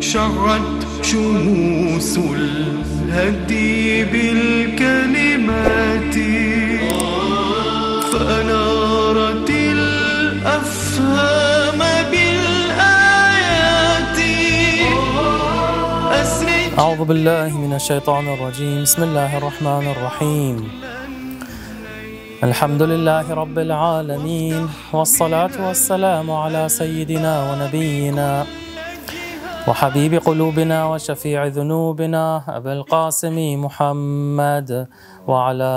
شرت شموس الهدي بالكلمات فأنارت الأفهام بالآيات أعوذ بالله من الشيطان الرجيم بسم الله الرحمن الرحيم الحمد لله رب العالمين والصلاة والسلام على سيدنا ونبينا وحبيب قلوبنا وشفيع ذنوبنا أبا القاسم محمد وعلى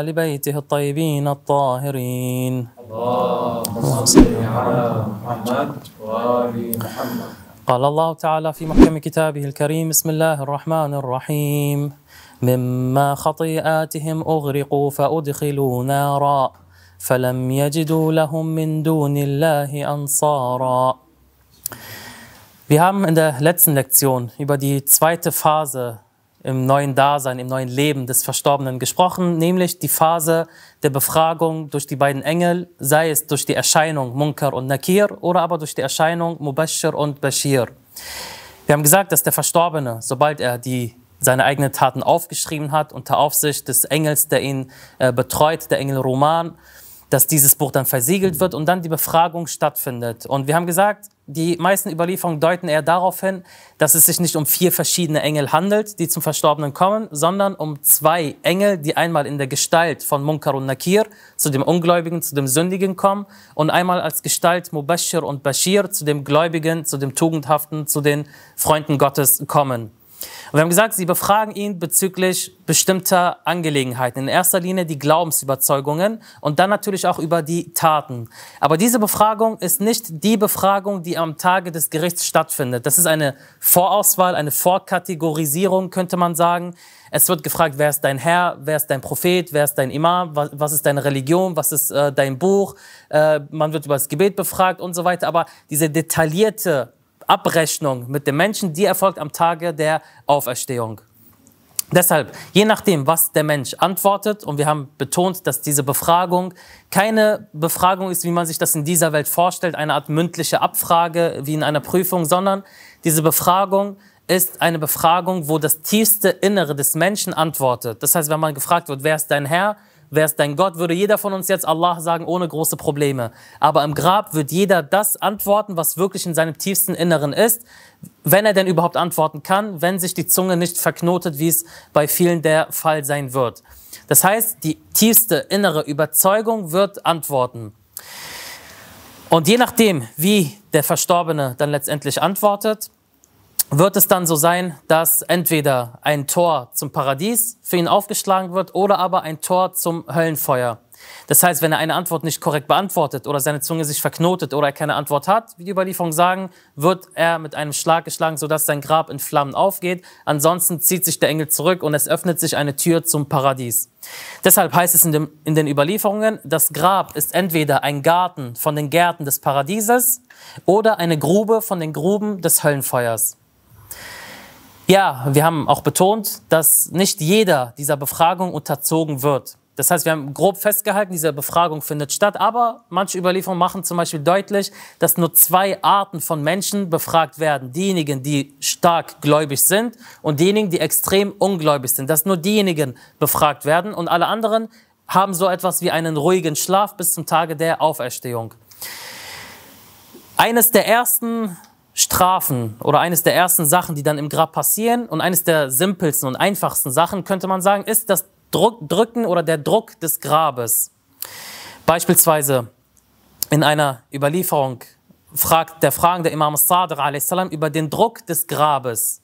آل بيته الطيبين الطاهرين اللهم صل على محمد وآل محمد قال الله تعالى في محكم كتابه الكريم بسم الله الرحمن الرحيم مما خطيئاتهم أغرقوا فأدخلوا نارا فلم يجدوا لهم من دون الله أنصارا Wir haben in der letzten Lektion über die zweite Phase im neuen Dasein, im neuen Leben des Verstorbenen gesprochen, nämlich die Phase der Befragung durch die beiden Engel, sei es durch die Erscheinung Munkar und Nakir oder aber durch die Erscheinung Mubashir und Bashir. Wir haben gesagt, dass der Verstorbene, sobald er die seine eigenen Taten aufgeschrieben hat, unter Aufsicht des Engels, der ihn äh, betreut, der Engel Roman, dass dieses Buch dann versiegelt mhm. wird und dann die Befragung stattfindet. Und wir haben gesagt, die meisten Überlieferungen deuten eher darauf hin, dass es sich nicht um vier verschiedene Engel handelt, die zum Verstorbenen kommen, sondern um zwei Engel, die einmal in der Gestalt von Munkar und Nakir zu dem Ungläubigen, zu dem Sündigen kommen und einmal als Gestalt Mubashir und Bashir zu dem Gläubigen, zu dem Tugendhaften, zu den Freunden Gottes kommen. Und wir haben gesagt, sie befragen ihn bezüglich bestimmter Angelegenheiten. In erster Linie die Glaubensüberzeugungen und dann natürlich auch über die Taten. Aber diese Befragung ist nicht die Befragung, die am Tage des Gerichts stattfindet. Das ist eine Vorauswahl, eine Vorkategorisierung, könnte man sagen. Es wird gefragt, wer ist dein Herr, wer ist dein Prophet, wer ist dein Imam, was, ist deine Religion, was ist äh, dein Buch. Äh, man wird über das Gebet befragt und so weiter. Aber diese detaillierte Abrechnung mit den Menschen, die erfolgt am Tage der Auferstehung. Deshalb, je nachdem, was der Mensch antwortet, und wir haben betont, dass diese Befragung keine Befragung ist, wie man sich das in dieser Welt vorstellt, eine Art mündliche Abfrage wie in einer Prüfung, sondern diese Befragung ist eine Befragung, wo das tiefste Innere des Menschen antwortet. Das heißt, wenn man gefragt wird, wer ist dein Herr, wer ist dein Gott, würde jeder von uns jetzt Allah sagen, ohne große Probleme. Aber im Grab wird jeder das antworten, was wirklich in seinem tiefsten Inneren ist, wenn er denn überhaupt antworten kann, wenn sich die Zunge nicht verknotet, wie es bei vielen der Fall sein wird. Das heißt, die tiefste innere Überzeugung wird antworten. Und je nachdem, wie der Verstorbene dann letztendlich antwortet, wird es dann so sein, dass entweder ein Tor zum Paradies für ihn aufgeschlagen wird oder aber ein Tor zum Höllenfeuer. Das heißt, wenn er eine Antwort nicht korrekt beantwortet oder seine Zunge sich verknotet oder er keine Antwort hat, wie die Überlieferungen sagen, wird er mit einem Schlag geschlagen, sodass sein Grab in Flammen aufgeht. Ansonsten zieht sich der Engel zurück und es öffnet sich eine Tür zum Paradies. Deshalb heißt es in, dem, in den Überlieferungen, das Grab ist entweder ein Garten von den Gärten des Paradieses oder eine Grube von den Gruben des Höllenfeuers. Ja, wir haben auch betont, dass nicht jeder dieser Befragung unterzogen wird. Das heißt, wir haben grob festgehalten, diese Befragung findet statt, aber manche Überlieferungen machen zum Beispiel deutlich, dass nur zwei Arten von Menschen befragt werden. Diejenigen, die stark gläubig sind und diejenigen, die extrem ungläubig sind. Dass nur diejenigen befragt werden und alle anderen haben so etwas wie einen ruhigen Schlaf bis zum Tage der Auferstehung. Eines der ersten Strafen oder eines der ersten Sachen, die dann im Grab passieren und eines der simpelsten und einfachsten Sachen, könnte man sagen, ist das Drücken oder der Druck des Grabes. Beispielsweise in einer Überlieferung fragt der fragende Imam Sadr a.s. über den Druck des Grabes.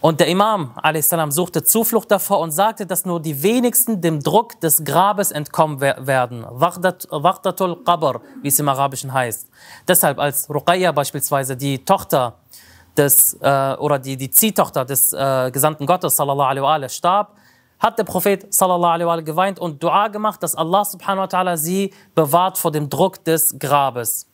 Und der Imam salam suchte Zuflucht davor und sagte, dass nur die wenigsten dem Druck des Grabes entkommen werden. Wachdatul Qabr, wie es im Arabischen heißt. Deshalb als Ruqayya beispielsweise die Tochter des, äh, oder die, die Ziehtochter des äh, Gesandten Gottes, sallallahu alaihi wa alaihi, starb, hat der Prophet sallallahu alaihi wa alaihi, geweint und Dua gemacht, dass Allah subhanahu wa ta'ala sie bewahrt vor dem Druck des Grabes.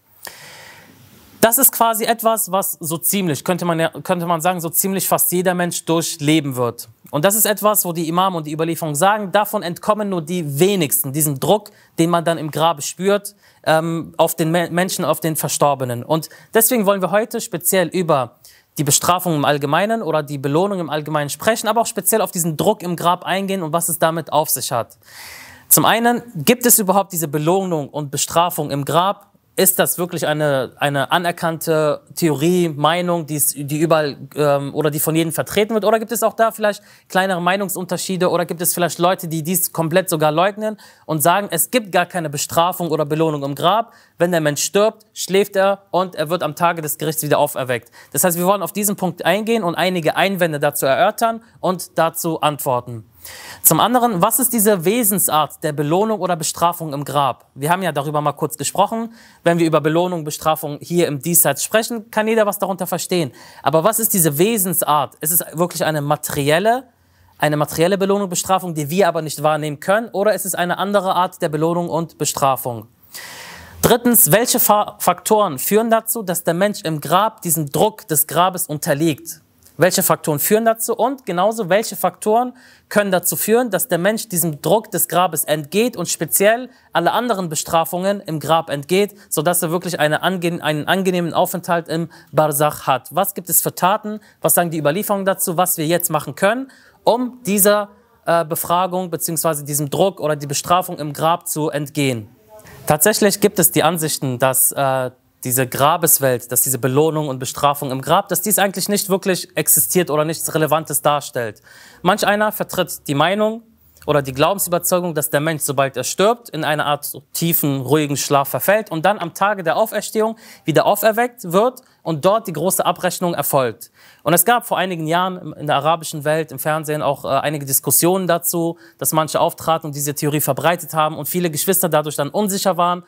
Das ist quasi etwas, was so ziemlich, könnte man, ja, könnte man sagen, so ziemlich fast jeder Mensch durchleben wird. Und das ist etwas, wo die Imam und die Überlieferung sagen, davon entkommen nur die wenigsten, diesen Druck, den man dann im Grabe spürt, ähm, auf den Menschen, auf den Verstorbenen. Und deswegen wollen wir heute speziell über die Bestrafung im Allgemeinen oder die Belohnung im Allgemeinen sprechen, aber auch speziell auf diesen Druck im Grab eingehen und was es damit auf sich hat. Zum einen, gibt es überhaupt diese Belohnung und Bestrafung im Grab? ist das wirklich eine, eine anerkannte Theorie, Meinung, die, die überall ähm, oder die von jedem vertreten wird? Oder gibt es auch da vielleicht kleinere Meinungsunterschiede oder gibt es vielleicht Leute, die dies komplett sogar leugnen und sagen, es gibt gar keine Bestrafung oder Belohnung im Grab. Wenn der Mensch stirbt, schläft er und er wird am Tage des Gerichts wieder auferweckt. Das heißt, wir wollen auf diesen Punkt eingehen und einige Einwände dazu erörtern und dazu antworten. Zum anderen, was ist diese Wesensart der Belohnung oder Bestrafung im Grab? Wir haben ja darüber mal kurz gesprochen. Wenn wir über Belohnung, Bestrafung hier im Diesseits sprechen, kann jeder was darunter verstehen. Aber was ist diese Wesensart? Ist es wirklich eine materielle, eine materielle Belohnung, Bestrafung, die wir aber nicht wahrnehmen können? Oder ist es eine andere Art der Belohnung und Bestrafung? Drittens, welche Faktoren führen dazu, dass der Mensch im Grab diesem Druck des Grabes unterliegt? Welche Faktoren führen dazu? Und genauso, welche Faktoren können dazu führen, dass der Mensch diesem Druck des Grabes entgeht und speziell alle anderen Bestrafungen im Grab entgeht, sodass er wirklich eine ange einen angenehmen Aufenthalt im Barzach hat? Was gibt es für Taten? Was sagen die Überlieferungen dazu? Was wir jetzt machen können, um dieser äh, Befragung bzw. diesem Druck oder die Bestrafung im Grab zu entgehen? Tatsächlich gibt es die Ansichten, dass äh, diese Grabeswelt, dass diese Belohnung und Bestrafung im Grab, dass dies eigentlich nicht wirklich existiert oder nichts Relevantes darstellt. Manch einer vertritt die Meinung oder die Glaubensüberzeugung, dass der Mensch, sobald er stirbt, in eine Art tiefen, ruhigen Schlaf verfällt und dann am Tage der Auferstehung wieder auferweckt wird und dort die große Abrechnung erfolgt. Und es gab vor einigen Jahren in der arabischen Welt im Fernsehen auch äh, einige Diskussionen dazu, dass manche auftraten und diese Theorie verbreitet haben und viele Geschwister dadurch dann unsicher waren,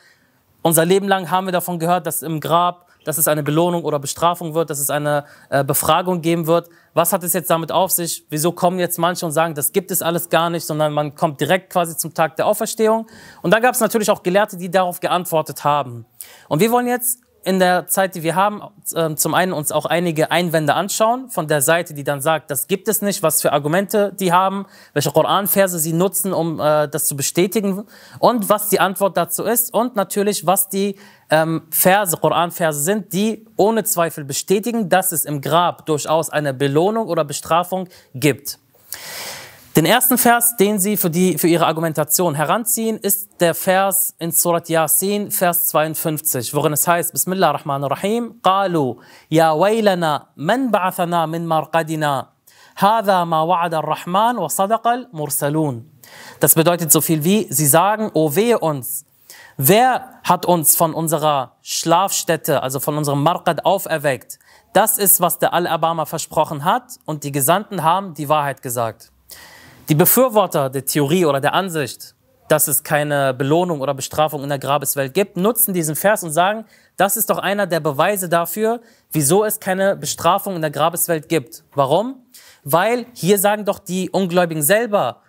unser Leben lang haben wir davon gehört, dass im Grab, dass es eine Belohnung oder Bestrafung wird, dass es eine äh, Befragung geben wird. Was hat es jetzt damit auf sich? Wieso kommen jetzt manche und sagen, das gibt es alles gar nicht, sondern man kommt direkt quasi zum Tag der Auferstehung? Und da gab es natürlich auch Gelehrte, die darauf geantwortet haben. Und wir wollen jetzt in der Zeit, die wir haben, ähm, zum einen uns auch einige Einwände anschauen von der Seite, die dann sagt, das gibt es nicht, was für Argumente die haben, welche Koranverse sie nutzen, um äh, das zu bestätigen und was die Antwort dazu ist und natürlich, was die ähm, Verse, Koranverse sind, die ohne Zweifel bestätigen, dass es im Grab durchaus eine Belohnung oder Bestrafung gibt. Den ersten Vers, den Sie für, die, für Ihre Argumentation heranziehen, ist der Vers in Surat Yasin, Vers 52, worin es heißt, Bismillah ar-Rahman ar-Rahim, قالوا يا ويلنا من بعثنا من مرقدنا هذا ما وعد الرحمن وصدق المرسلون Das bedeutet so viel wie, sie sagen, oh wehe uns, wer hat uns von unserer Schlafstätte, also von unserem Marqad auferweckt? Das ist, was der Al-Abama versprochen hat und die Gesandten haben die Wahrheit gesagt. Die Befürworter der Theorie oder der Ansicht, dass es keine Belohnung oder Bestrafung in der Grabeswelt gibt, nutzen diesen Vers und sagen, das ist doch einer der Beweise dafür, wieso es keine Bestrafung in der Grabeswelt gibt. Warum? Weil hier sagen doch die Ungläubigen selber,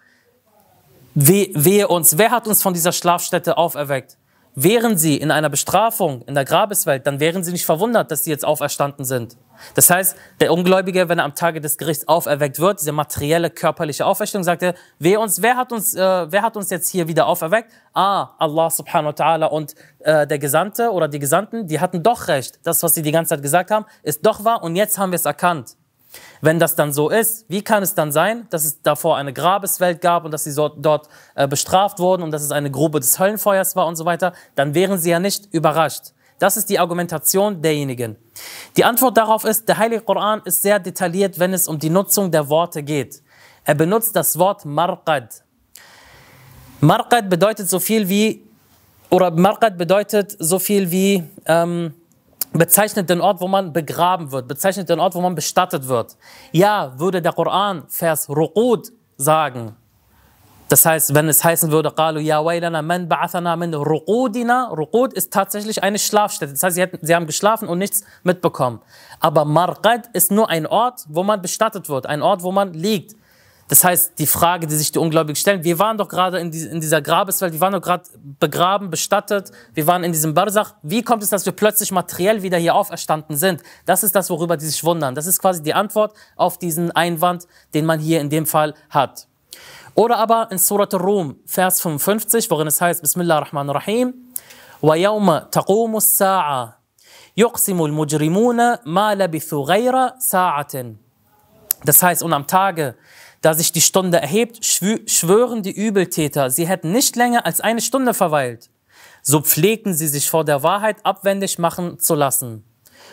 wehe uns, wer hat uns von dieser Schlafstätte auferweckt? Wären sie in einer Bestrafung, in der Grabeswelt, dann wären sie nicht verwundert, dass sie jetzt auferstanden sind. Das heißt, der Ungläubige, wenn er am Tage des Gerichts auferweckt wird, diese materielle, körperliche Auferstehung, sagt er, wer, uns, wer, hat, uns, äh, wer hat uns jetzt hier wieder auferweckt? Ah, Allah subhanahu wa ta'ala und äh, der Gesandte oder die Gesandten, die hatten doch recht. Das, was sie die ganze Zeit gesagt haben, ist doch wahr und jetzt haben wir es erkannt. Wenn das dann so ist, wie kann es dann sein, dass es davor eine Grabeswelt gab und dass sie dort äh, bestraft wurden und dass es eine Grube des Höllenfeuers war und so weiter? Dann wären sie ja nicht überrascht. Das ist die Argumentation derjenigen. Die Antwort darauf ist, der Heilige Koran ist sehr detailliert, wenn es um die Nutzung der Worte geht. Er benutzt das Wort Marqad. Marqad bedeutet so viel wie, oder Marqad bedeutet so viel wie, ähm, bezeichnet den Ort, wo man begraben wird, bezeichnet den Ort, wo man bestattet wird. Ja, würde der Koran Vers Ruqud sagen. Das heißt, wenn es heißen würde, قالوا Ruqud ist tatsächlich eine Schlafstätte. Das heißt, sie, hätten, sie haben geschlafen und nichts mitbekommen. Aber Marqad ist nur ein Ort, wo man bestattet wird, ein Ort, wo man liegt. Das heißt, die Frage, die sich die Ungläubigen stellen, wir waren doch gerade in, die, in dieser Grabeswelt, wir waren doch gerade begraben, bestattet, wir waren in diesem Barsach. Wie kommt es, dass wir plötzlich materiell wieder hier auferstanden sind? Das ist das, worüber die sich wundern. Das ist quasi die Antwort auf diesen Einwand, den man hier in dem Fall hat. Oder aber in Surat al-Rum, Vers 55, worin es heißt, Bismillah ar-Rahman ar-Rahim, وَيَوْمَ تَقُومُ السَّاعَةِ يُقْسِمُ الْمُجْرِمُونَ مَا لَبِثُوا غَيْرَ سَاعَةٍ Das heißt, und am Tage, da sich die Stunde erhebt, schwören die Übeltäter, sie hätten nicht länger als eine Stunde verweilt. So pflegten sie sich vor der Wahrheit abwendig machen zu lassen.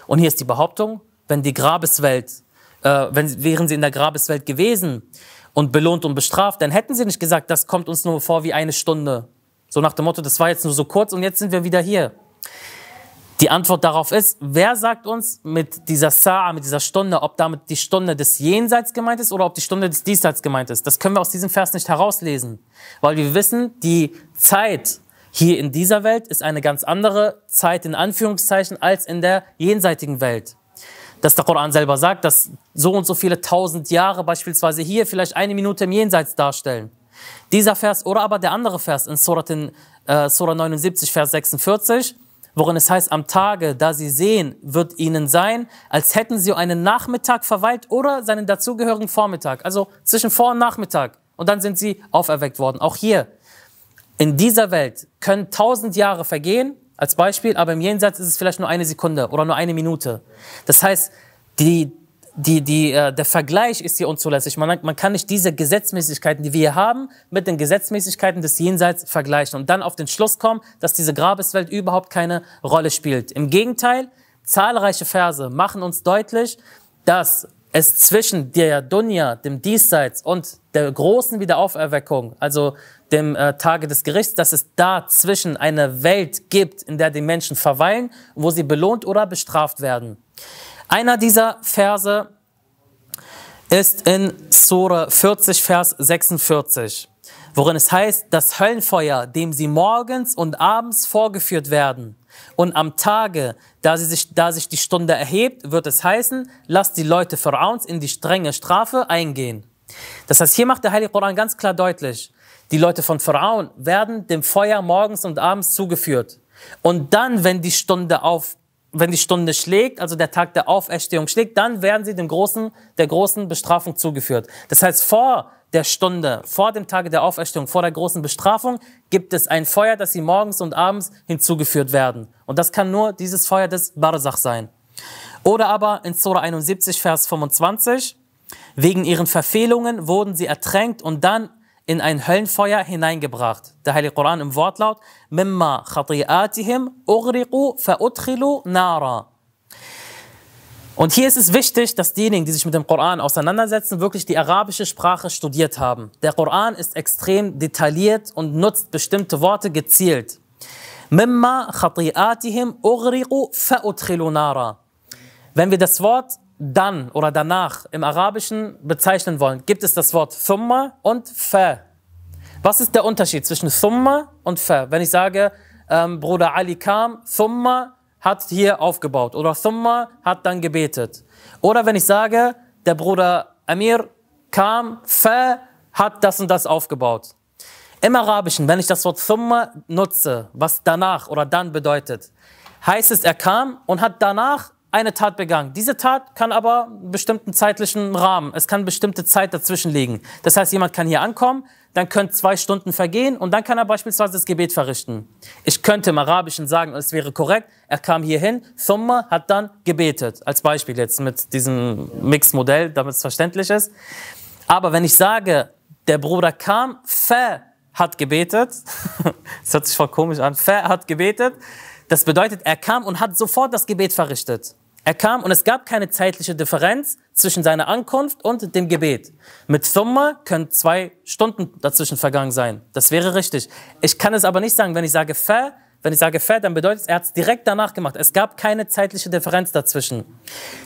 Und hier ist die Behauptung, wenn die Grabeswelt, äh, wenn, wären sie in der Grabeswelt gewesen und belohnt und bestraft, dann hätten sie nicht gesagt, das kommt uns nur vor wie eine Stunde. So nach dem Motto, das war jetzt nur so kurz und jetzt sind wir wieder hier. Die Antwort darauf ist, wer sagt uns mit dieser Sa'a, mit dieser Stunde, ob damit die Stunde des Jenseits gemeint ist oder ob die Stunde des Diesseits gemeint ist? Das können wir aus diesem Vers nicht herauslesen, weil wir wissen, die Zeit hier in dieser Welt ist eine ganz andere Zeit in Anführungszeichen als in der jenseitigen Welt. Dass der Koran selber sagt, dass so und so viele tausend Jahre beispielsweise hier vielleicht eine Minute im Jenseits darstellen. Dieser Vers oder aber der andere Vers in Surah, in, äh, Surah 79, Vers 46, worin es heißt, am Tage, da sie sehen, wird ihnen sein, als hätten sie einen Nachmittag verweilt oder seinen dazugehörigen Vormittag, also zwischen Vor- und Nachmittag. Und dann sind sie auferweckt worden. Auch hier, in dieser Welt können tausend Jahre vergehen, als Beispiel, aber im Jenseits ist es vielleicht nur eine Sekunde oder nur eine Minute. Das heißt, die, die, die, äh, der Vergleich ist hier unzulässig. Man, man kann nicht diese Gesetzmäßigkeiten, die wir hier haben, mit den Gesetzmäßigkeiten des Jenseits vergleichen und dann auf den Schluss kommen, dass diese Grabeswelt überhaupt keine Rolle spielt. Im Gegenteil, zahlreiche Verse machen uns deutlich, dass es zwischen der Dunja, dem Diesseits und der großen Wiederauferweckung, also dem äh, Tage des Gerichts, dass es dazwischen eine Welt gibt, in der die Menschen verweilen, wo sie belohnt oder bestraft werden. Einer dieser Verse ist in Sura 40, Vers 46, worin es heißt, das Höllenfeuer, dem sie morgens und abends vorgeführt werden, und am Tage, da, sich, da sich die Stunde erhebt, wird es heißen, lasst die Leute Pharaons in die strenge Strafe eingehen. Das heißt, hier macht der Heilige Koran ganz klar deutlich, die Leute von Pharaon werden dem Feuer morgens und abends zugeführt. Und dann, wenn die Stunde auf, wenn die Stunde schlägt, also der Tag der Auferstehung schlägt, dann werden sie dem großen, der großen Bestrafung zugeführt. Das heißt, vor der Stunde, vor dem Tage der Auferstehung, vor der großen Bestrafung gibt es ein Feuer, dass sie morgens und abends hinzugeführt werden. Und das kann nur dieses Feuer des Barzach sein. Oder aber in Surah 71, Vers 25, wegen ihren Verfehlungen wurden sie ertränkt und dann in ein Höllenfeuer hineingebracht. Der Heilige Koran im Wortlaut, mimma khati'atihim ugriqu fa'udkhilu nara. Und hier ist es wichtig, dass diejenigen, die sich mit dem Koran auseinandersetzen, wirklich die arabische Sprache studiert haben. Der Koran ist extrem detailliert und nutzt bestimmte Worte gezielt. Mimma khati'atihim ugriqu fa'udkhilu nara. Wenn wir das Wort dann oder danach im Arabischen bezeichnen wollen, gibt es das Wort Thumma und Fa. Was ist der Unterschied zwischen Thumma und Fa? Wenn ich sage, ähm, Bruder Ali kam, Thumma hat hier aufgebaut oder Thumma hat dann gebetet. Oder wenn ich sage, der Bruder Amir kam, Fa hat das und das aufgebaut. Im Arabischen, wenn ich das Wort Thumma nutze, was danach oder dann bedeutet, heißt es, er kam und hat danach eine Tat begangen. Diese Tat kann aber einen bestimmten zeitlichen Rahmen, es kann bestimmte Zeit dazwischen liegen. Das heißt, jemand kann hier ankommen, dann können zwei Stunden vergehen und dann kann er beispielsweise das Gebet verrichten. Ich könnte im Arabischen sagen, es wäre korrekt, er kam hierhin, Thumma hat dann gebetet. Als Beispiel jetzt mit diesem Mix-Modell, damit es verständlich ist. Aber wenn ich sage, der Bruder kam, Fa hat gebetet, das hört sich voll komisch an, Fa hat gebetet, das bedeutet, er kam und hat sofort das Gebet verrichtet. Er kam und es gab keine zeitliche Differenz zwischen seiner Ankunft und dem Gebet. Mit Thumma können zwei Stunden dazwischen vergangen sein. Das wäre richtig. Ich kann es aber nicht sagen, wenn ich sage Fa, wenn ich sage Fa, dann bedeutet es, er hat es direkt danach gemacht. Es gab keine zeitliche Differenz dazwischen.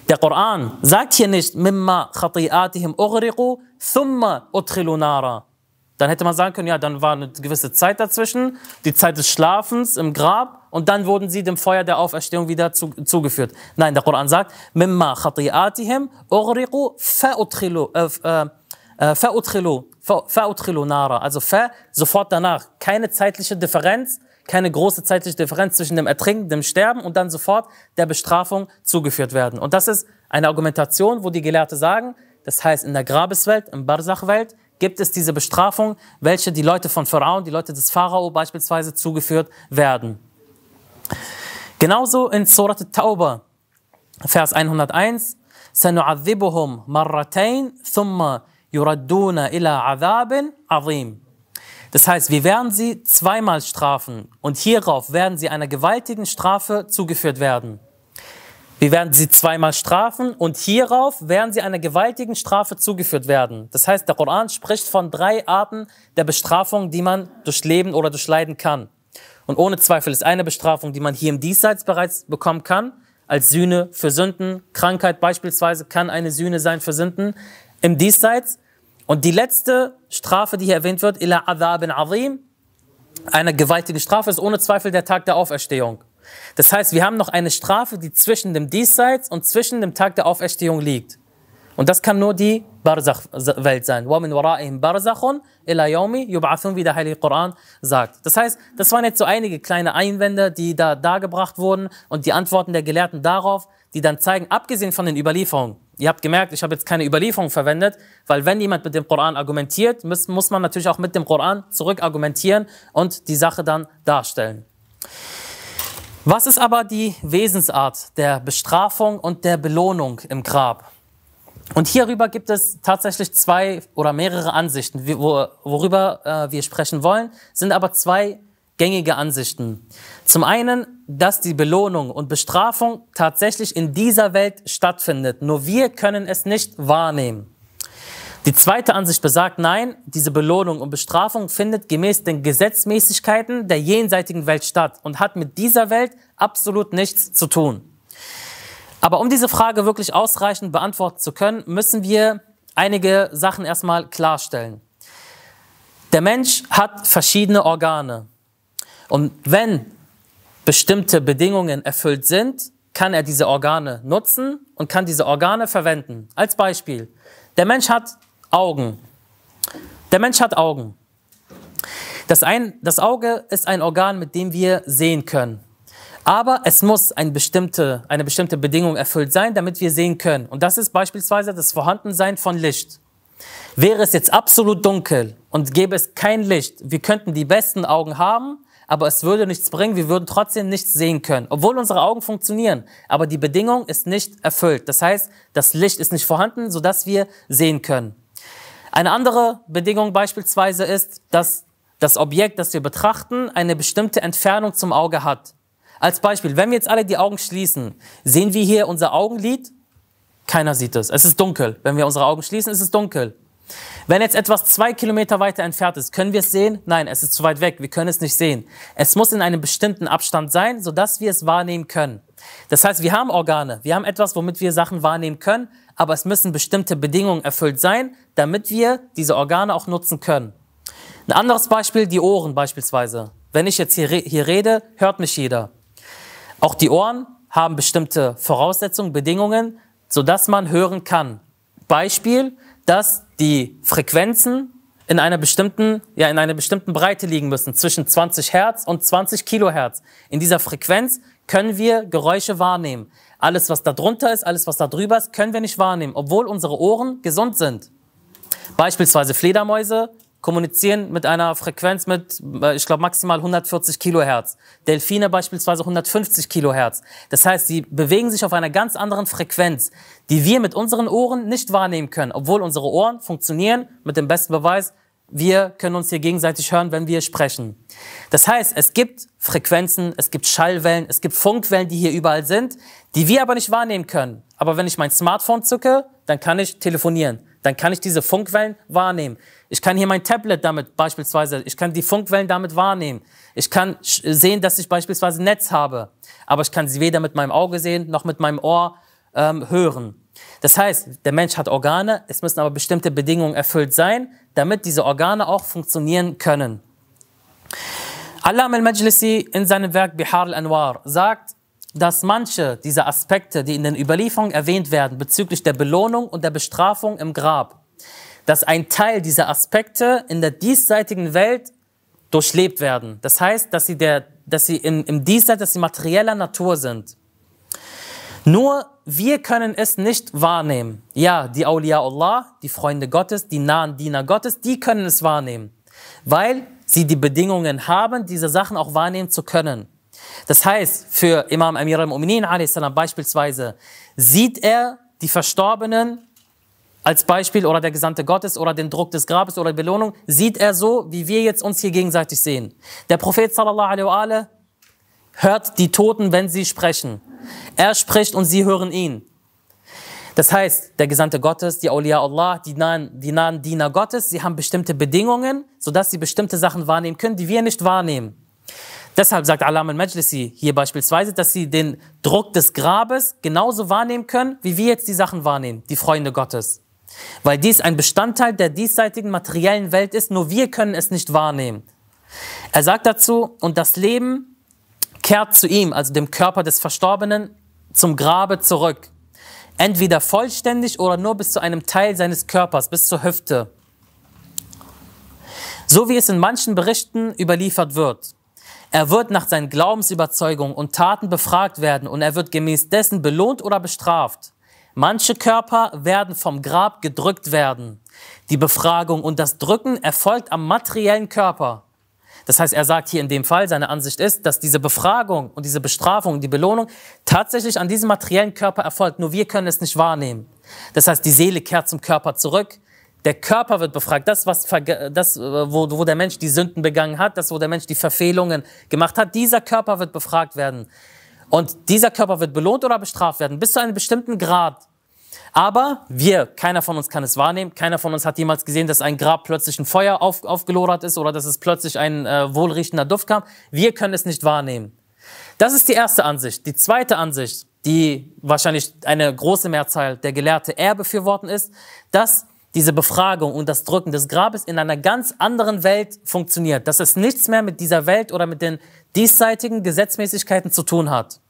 Der Koran sagt hier nicht, Mimma khati'atihim ughriqu, Thumma utrilu nara. Dann hätte man sagen können, ja, dann war eine gewisse Zeit dazwischen, die Zeit des Schlafens im Grab und dann wurden sie dem Feuer der Auferstehung wieder zu, zugeführt. Nein, der Koran sagt, mimma khati'atihim ugriqu fa'utrilu, äh, äh, äh, fa'utrilu, fa'utrilu nara. Also fa, sofort danach. Keine zeitliche Differenz, keine große zeitliche Differenz zwischen dem Ertrinken, dem Sterben und dann sofort der Bestrafung zugeführt werden. Und das ist eine Argumentation, wo die Gelehrte sagen, das heißt in der Grabeswelt, im Barzachwelt, gibt es diese Bestrafung, welche die Leute von Pharaon, die Leute des Pharao beispielsweise zugeführt werden. Genauso in Surat Tauber, Vers 101, سَنُعَذِّبُهُمْ مَرَّتَيْن ثُمَّ يُرَدُّونَ إِلَىٰ عَذَابٍ عَظِيمٍ Das heißt, wir werden sie zweimal strafen und hierauf werden sie einer gewaltigen Strafe zugeführt werden. Wir werden sie zweimal strafen und hierauf werden sie einer gewaltigen Strafe zugeführt werden. Das heißt, der Koran spricht von drei Arten der Bestrafung, die man durchleben oder durchleiden kann. Und ohne Zweifel ist eine Bestrafung, die man hier im Diesseits bereits bekommen kann, als Sühne für Sünden. Krankheit beispielsweise kann eine Sühne sein für Sünden im Diesseits. Und die letzte Strafe, die hier erwähnt wird, ila adabin azim, einer gewaltigen Strafe ist ohne Zweifel der Tag der Auferstehung. Das heißt, wir haben noch eine Strafe, die zwischen dem Diesseits und zwischen dem Tag der Auferstehung liegt. Und das kann nur die Barzakh-Welt sein. وَمِنْ وَرَائِهِمْ بَرْزَخٌ إِلَى يَوْمِ يُبْعَثُونَ, wie der Heilige Koran sagt. Das heißt, das waren jetzt so einige kleine Einwände, die da dargebracht wurden und die Antworten der Gelehrten darauf, die dann zeigen, abgesehen von den Überlieferungen, ihr habt gemerkt, ich habe jetzt keine Überlieferung verwendet, weil wenn jemand mit dem Koran argumentiert, muss, muss man natürlich auch mit dem Koran zurück argumentieren und die Sache dann darstellen. Was ist aber die Wesensart der Bestrafung und der Belohnung im Grab? Und hierüber gibt es tatsächlich zwei oder mehrere Ansichten. Worüber äh, wir sprechen wollen, sind aber zwei gängige Ansichten. Zum einen, dass die Belohnung und Bestrafung tatsächlich in dieser Welt stattfindet. Nur wir können es nicht wahrnehmen. Die zweite Ansicht besagt, nein, diese Belohnung und Bestrafung findet gemäß den Gesetzmäßigkeiten der jenseitigen Welt statt und hat mit dieser Welt absolut nichts zu tun. Aber um diese Frage wirklich ausreichend beantworten zu können, müssen wir einige Sachen erstmal klarstellen. Der Mensch hat verschiedene Organe. Und wenn bestimmte Bedingungen erfüllt sind, kann er diese Organe nutzen und kann diese Organe verwenden. Als Beispiel. Der Mensch hat Augen. Der Mensch hat Augen. Das, ein, das Auge ist ein Organ, mit dem wir sehen können. Aber es muss eine bestimmte, eine bestimmte Bedingung erfüllt sein, damit wir sehen können. Und das ist beispielsweise das Vorhandensein von Licht. Wäre es jetzt absolut dunkel und gäbe es kein Licht, wir könnten die besten Augen haben, aber es würde nichts bringen, wir würden trotzdem nichts sehen können, obwohl unsere Augen funktionieren, aber die Bedingung ist nicht erfüllt. Das heißt, das Licht ist nicht vorhanden, sodass wir sehen können. Eine andere Bedingung beispielsweise ist, dass das Objekt, das wir betrachten, eine bestimmte Entfernung zum Auge hat. Als Beispiel, wenn wir jetzt alle die Augen schließen, sehen wir hier unser Augenlid? Keiner sieht es. Es ist dunkel. Wenn wir unsere Augen schließen, ist es dunkel. Wenn jetzt etwas zwei Kilometer weiter entfernt ist, können wir es sehen? Nein, es ist zu weit weg. Wir können es nicht sehen. Es muss in einem bestimmten Abstand sein, sodass wir es wahrnehmen können. Das heißt, wir haben Organe. Wir haben etwas, womit wir Sachen wahrnehmen können aber es müssen bestimmte Bedingungen erfüllt sein, damit wir diese Organe auch nutzen können. Ein anderes Beispiel, die Ohren beispielsweise. Wenn ich jetzt hier, hier rede, hört mich jeder. Auch die Ohren haben bestimmte Voraussetzungen, Bedingungen, sodass man hören kann. Beispiel, dass die Frequenzen in einer bestimmten, ja, in einer bestimmten Breite liegen müssen, zwischen 20 Hertz und 20 Kilohertz. In dieser Frequenz können wir Geräusche wahrnehmen. Alles, was da drunter ist, alles, was da drüber ist, können wir nicht wahrnehmen, obwohl unsere Ohren gesund sind. Beispielsweise Fledermäuse kommunizieren mit einer Frequenz mit, äh, ich glaube, maximal 140 Kilohertz. Delfine beispielsweise 150 Kilohertz. Das heißt, sie bewegen sich auf einer ganz anderen Frequenz, die wir mit unseren Ohren nicht wahrnehmen können, obwohl unsere Ohren funktionieren mit dem besten Beweis wir können uns hier gegenseitig hören, wenn wir sprechen. Das heißt, es gibt Frequenzen, es gibt Schallwellen, es gibt Funkwellen, die hier überall sind, die wir aber nicht wahrnehmen können. Aber wenn ich mein Smartphone zucke, dann kann ich telefonieren. Dann kann ich diese Funkwellen wahrnehmen. Ich kann hier mein Tablet damit beispielsweise, ich kann die Funkwellen damit wahrnehmen. Ich kann sehen, dass ich beispielsweise Netz habe. Aber ich kann sie weder mit meinem Auge sehen, noch mit meinem Ohr ähm, hören. Das heißt, der Mensch hat Organe, es müssen aber bestimmte Bedingungen erfüllt sein, damit diese Organe auch funktionieren können. Allah al-Majlisi in seinem Werk Bihar al-Anwar sagt, dass manche dieser Aspekte, die in den Überlieferungen erwähnt werden bezüglich der Belohnung und der Bestrafung im Grab, dass ein Teil dieser Aspekte in der diesseitigen Welt durchlebt werden. Das heißt, dass sie, der, dass sie im, im Diesseits, dass sie materieller Natur sind. Nur wir können es nicht wahrnehmen. Ja, die Auliya Allah, die Freunde Gottes, die nahen Diener Gottes, die können es wahrnehmen, weil sie die Bedingungen haben, diese Sachen auch wahrnehmen zu können. Das heißt, für Imam Amir al-Mu'minin beispielsweise sieht er die Verstorbenen als Beispiel oder der Gesandte Gottes oder den Druck des Grabes oder Belohnung, sieht er so, wie wir jetzt uns hier gegenseitig sehen. Der Prophet sallallahu alaihi hört die Toten, wenn sie sprechen. Er spricht und sie hören ihn. Das heißt, der Gesandte Gottes, die Aulia Allah, die nahen, die nahen Diener Gottes, sie haben bestimmte Bedingungen, sodass sie bestimmte Sachen wahrnehmen können, die wir nicht wahrnehmen. Deshalb sagt Alam al-Majlisi hier beispielsweise, dass sie den Druck des Grabes genauso wahrnehmen können, wie wir jetzt die Sachen wahrnehmen, die Freunde Gottes. Weil dies ein Bestandteil der diesseitigen materiellen Welt ist, nur wir können es nicht wahrnehmen. Er sagt dazu, und das Leben kehrt zu ihm, also dem Körper des Verstorbenen, zum Grabe zurück. Entweder vollständig oder nur bis zu einem Teil seines Körpers, bis zur Hüfte. So wie es in manchen Berichten überliefert wird. Er wird nach seinen Glaubensüberzeugungen und Taten befragt werden und er wird gemäß dessen belohnt oder bestraft. Manche Körper werden vom Grab gedrückt werden. Die Befragung und das Drücken erfolgt am materiellen Körper. Das heißt, er sagt hier in dem Fall, seine Ansicht ist, dass diese Befragung und diese Bestrafung und die Belohnung tatsächlich an diesem materiellen Körper erfolgt. Nur wir können es nicht wahrnehmen. Das heißt, die Seele kehrt zum Körper zurück. Der Körper wird befragt. Das, was, das äh, wo, wo der Mensch die Sünden begangen hat, das, wo der Mensch die Verfehlungen gemacht hat, dieser Körper wird befragt werden. Und dieser Körper wird belohnt oder bestraft werden, bis zu einem bestimmten Grad. Aber wir, keiner von uns kann es wahrnehmen, keiner von uns hat jemals gesehen, dass ein Grab plötzlich ein Feuer auf, aufgelodert ist oder dass es plötzlich ein äh, wohlriechender Duft kam. Wir können es nicht wahrnehmen. Das ist die erste Ansicht. Die zweite Ansicht, die wahrscheinlich eine große Mehrzahl der Gelehrte eher befürworten ist, dass diese Befragung und das Drücken des Grabes in einer ganz anderen Welt funktioniert, dass es nichts mehr mit dieser Welt oder mit den diesseitigen Gesetzmäßigkeiten zu tun hat.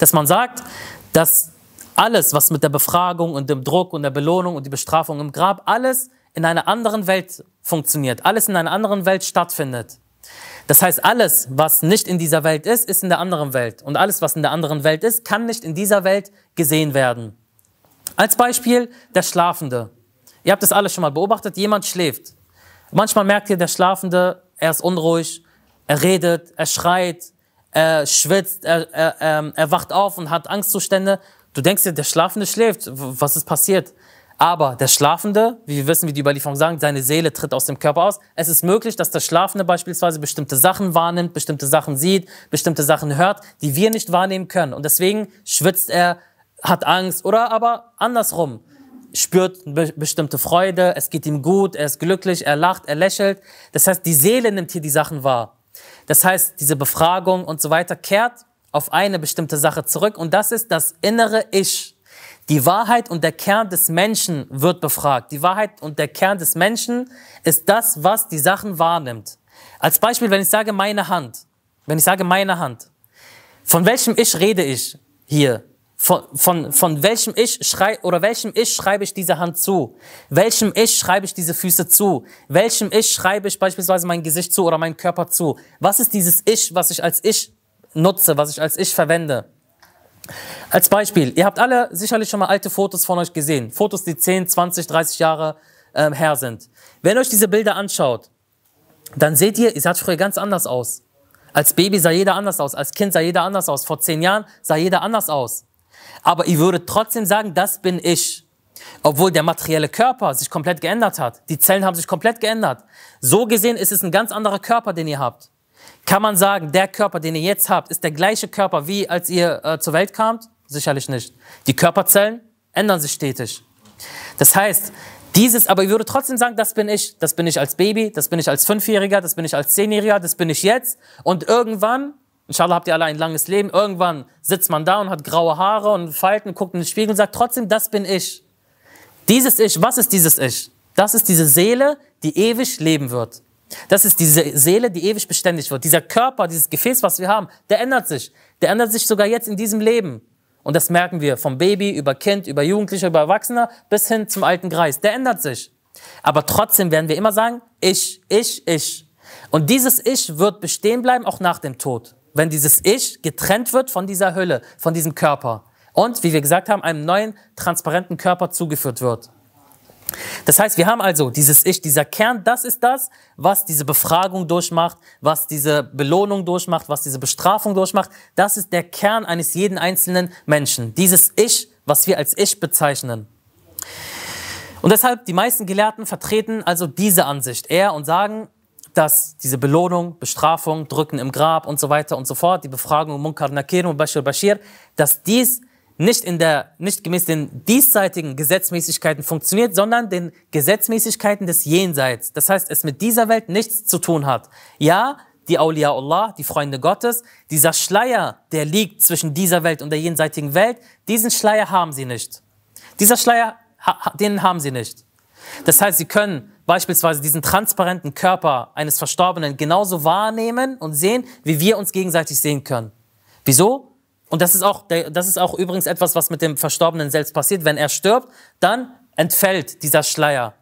Dass man sagt, dass alles, was mit der Befragung und dem Druck und der Belohnung und die Bestrafung im Grab, alles in einer anderen Welt funktioniert, alles in einer anderen Welt stattfindet. Das heißt, alles, was nicht in dieser Welt ist, ist in der anderen Welt. Und alles, was in der anderen Welt ist, kann nicht in dieser Welt gesehen werden. Als Beispiel der Schlafende. Ihr habt das alle schon mal beobachtet, jemand schläft. Manchmal merkt ihr, der Schlafende, er ist unruhig, er redet, er schreit, er schwitzt, er, er, er, ähm, er wacht auf und hat Angstzustände. Du denkst dir, der Schlafende schläft, was ist passiert? Aber der Schlafende, wie wir wissen, wie die Überlieferung sagen, seine Seele tritt aus dem Körper aus. Es ist möglich, dass der Schlafende beispielsweise bestimmte Sachen wahrnimmt, bestimmte Sachen sieht, bestimmte Sachen hört, die wir nicht wahrnehmen können. Und deswegen schwitzt er, hat Angst oder aber andersrum spürt be bestimmte Freude, es geht ihm gut, er ist glücklich, er lacht, er lächelt. Das heißt, die Seele nimmt hier die Sachen wahr. Das heißt, diese Befragung und so weiter kehrt auf eine bestimmte Sache zurück und das ist das innere Ich. Die Wahrheit und der Kern des Menschen wird befragt. Die Wahrheit und der Kern des Menschen ist das, was die Sachen wahrnimmt. Als Beispiel, wenn ich sage meine Hand, wenn ich sage meine Hand, von welchem Ich rede ich hier? Von, von, von welchem Ich schrei oder welchem Ich schreibe ich diese Hand zu? Welchem Ich schreibe ich diese Füße zu? Welchem Ich schreibe ich beispielsweise mein Gesicht zu oder meinen Körper zu? Was ist dieses Ich, was ich als Ich nutze, was ich als ich verwende. Als Beispiel, ihr habt alle sicherlich schon mal alte Fotos von euch gesehen. Fotos, die 10, 20, 30 Jahre ähm, her sind. Wenn ihr euch diese Bilder anschaut, dann seht ihr, ihr sah früher ganz anders aus. Als Baby sah jeder anders aus, als Kind sah jeder anders aus, vor zehn Jahren sah jeder anders aus. Aber ihr würdet trotzdem sagen, das bin ich. Obwohl der materielle Körper sich komplett geändert hat. Die Zellen haben sich komplett geändert. So gesehen ist es ein ganz anderer Körper, den ihr habt. Kann man sagen, der Körper, den ihr jetzt habt, ist der gleiche Körper, wie als ihr äh, zur Welt kamt? Sicherlich nicht. Die Körperzellen ändern sich stetig. Das heißt, dieses, aber ich würde trotzdem sagen, das bin ich. Das bin ich als Baby, das bin ich als Fünfjähriger, das bin ich als Zehnjähriger, das bin ich jetzt. Und irgendwann, inshallah habt ihr alle ein langes Leben, irgendwann sitzt man da und hat graue Haare und Falten, guckt in den Spiegel und sagt trotzdem, das bin ich. Dieses Ich, was ist dieses Ich? Das ist diese Seele, die ewig leben wird. Das ist diese Seele, die ewig beständig wird. Dieser Körper, dieses Gefäß, was wir haben, der ändert sich. Der ändert sich sogar jetzt in diesem Leben. Und das merken wir vom Baby über Kind, über Jugendliche, über Erwachsene bis hin zum alten Kreis. Der ändert sich. Aber trotzdem werden wir immer sagen, ich, ich, ich. Und dieses Ich wird bestehen bleiben, auch nach dem Tod. Wenn dieses Ich getrennt wird von dieser Hülle, von diesem Körper. Und, wie wir gesagt haben, einem neuen, transparenten Körper zugeführt wird. Das heißt, wir haben also dieses Ich, dieser Kern, das ist das, was diese Befragung durchmacht, was diese Belohnung durchmacht, was diese Bestrafung durchmacht. Das ist der Kern eines jeden einzelnen Menschen. Dieses Ich, was wir als Ich bezeichnen. Und deshalb, die meisten Gelehrten vertreten also diese Ansicht eher und sagen, dass diese Belohnung, Bestrafung, Drücken im Grab und so weiter und so fort, die Befragung Munkar Nakir und Bashir Bashir, dass dies nicht, in der, nicht gemäß den diesseitigen Gesetzmäßigkeiten funktioniert, sondern den Gesetzmäßigkeiten des Jenseits. Das heißt, es mit dieser Welt nichts zu tun hat. Ja, die Aulia Allah, die Freunde Gottes, dieser Schleier, der liegt zwischen dieser Welt und der jenseitigen Welt, diesen Schleier haben sie nicht. Dieser Schleier, den haben sie nicht. Das heißt, sie können beispielsweise diesen transparenten Körper eines Verstorbenen genauso wahrnehmen und sehen, wie wir uns gegenseitig sehen können. Wieso? Und das ist auch, das ist auch übrigens etwas, was mit dem Verstorbenen selbst passiert. Wenn er stirbt, dann entfällt dieser Schleier.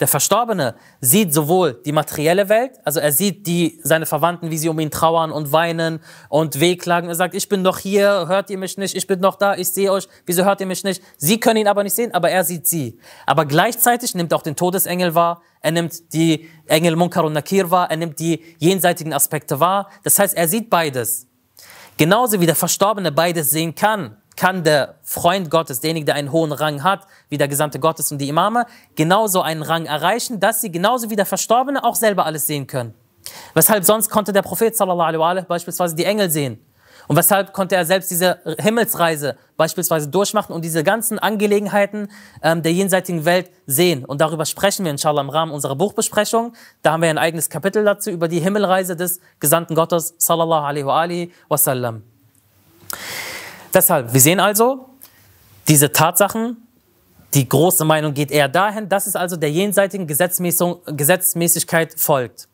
Der Verstorbene sieht sowohl die materielle Welt, also er sieht die, seine Verwandten, wie sie um ihn trauern und weinen und wehklagen. Er sagt, ich bin noch hier, hört ihr mich nicht, ich bin noch da, ich sehe euch, wieso hört ihr mich nicht? Sie können ihn aber nicht sehen, aber er sieht sie. Aber gleichzeitig nimmt auch den Todesengel wahr, er nimmt die Engel Munkar und Nakir wahr, er nimmt die jenseitigen Aspekte wahr. Das heißt, er sieht beides. Genauso wie der Verstorbene beides sehen kann, kann der Freund Gottes, derjenige, der einen hohen Rang hat, wie der Gesandte Gottes und die Imame, genauso einen Rang erreichen, dass sie genauso wie der Verstorbene auch selber alles sehen können. Weshalb sonst konnte der Prophet sallallahu alaihi wa beispielsweise die Engel sehen und weshalb konnte er selbst diese Himmelsreise beispielsweise durchmachen und diese ganzen Angelegenheiten ähm, der jenseitigen Welt sehen. Und darüber sprechen wir inshallah im Rahmen unserer Buchbesprechung. Da haben wir ein eigenes Kapitel dazu über die Himmelreise des Gesandten Gottes sallallahu alaihi wa alihi wasallam. Deshalb, wir sehen also diese Tatsachen, die große Meinung geht eher dahin, dass es also der jenseitigen Gesetzmäßigkeit folgt.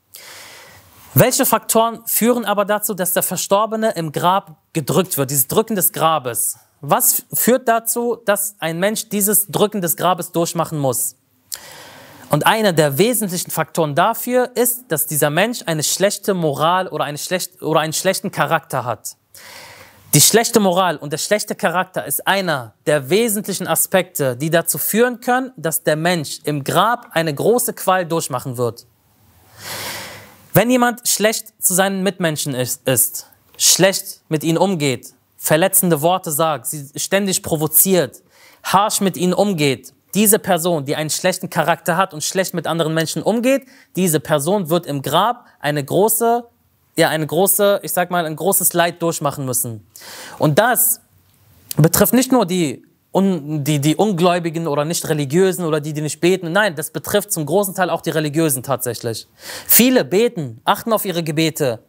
Welche Faktoren führen aber dazu, dass der Verstorbene im Grab gedrückt wird, dieses Drücken des Grabes? Was führt dazu, dass ein Mensch dieses Drücken des Grabes durchmachen muss? Und einer der wesentlichen Faktoren dafür ist, dass dieser Mensch eine schlechte Moral oder, eine schlecht, oder einen schlechten Charakter hat. Die schlechte Moral und der schlechte Charakter ist einer der wesentlichen Aspekte, die dazu führen können, dass der Mensch im Grab eine große Qual durchmachen wird. Wenn jemand schlecht zu seinen Mitmenschen ist, ist schlecht mit ihnen umgeht, verletzende Worte sagt, sie ständig provoziert, harsch mit ihnen umgeht, diese Person, die einen schlechten Charakter hat und schlecht mit anderen Menschen umgeht, diese Person wird im Grab eine große, ja, eine große, ich sag mal, ein großes Leid durchmachen müssen. Und das betrifft nicht nur die und die, die Ungläubigen oder Nicht-Religiösen oder die, die nicht beten. Nein, das betrifft zum großen Teil auch die Religiösen tatsächlich. Viele beten, achten auf ihre Gebete,